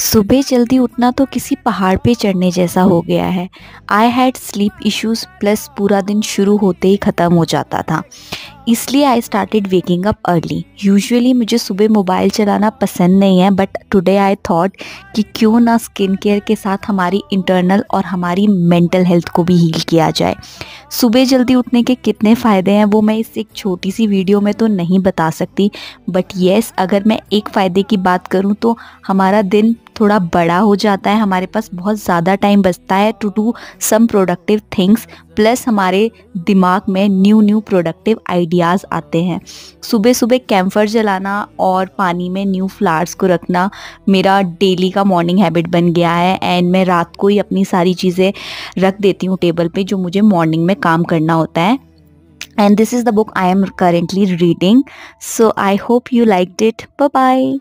सुबह जल्दी उठना तो किसी पहाड़ पे चढ़ने जैसा हो गया है I had sleep issues plus पूरा दिन शुरू होते ही ख़त्म हो जाता था इसलिए I started waking up early usually मुझे सुबह मोबाइल चलाना पसंद नहीं है बट टुडे आई थॉट कि क्यों ना स्किन केयर के साथ हमारी इंटरनल और हमारी मेंटल हेल्थ को भी हील किया जाए सुबह जल्दी उठने के कितने फ़ायदे हैं वो मैं इस एक छोटी सी वीडियो में तो नहीं बता सकती बट येस अगर मैं एक फ़ायदे की बात करूँ तो हमारा दिन थोड़ा बड़ा हो जाता है हमारे पास बहुत ज़्यादा टाइम बचता है to do some productive things plus हमारे दिमाग में न्यू न्यू प्रोडक्टिव आइडियाज़ आते हैं सुबह सुबह कैम्फर जलाना और पानी में न्यू फ्लावर्स को रखना मेरा डेली का मॉर्निंग हैबिट बन गया है एंड मैं रात को ही अपनी सारी चीज़ें रख देती हूँ टेबल पे जो मुझे मॉर्निंग में काम करना होता है and this is the book I am currently reading so I hope you like it bye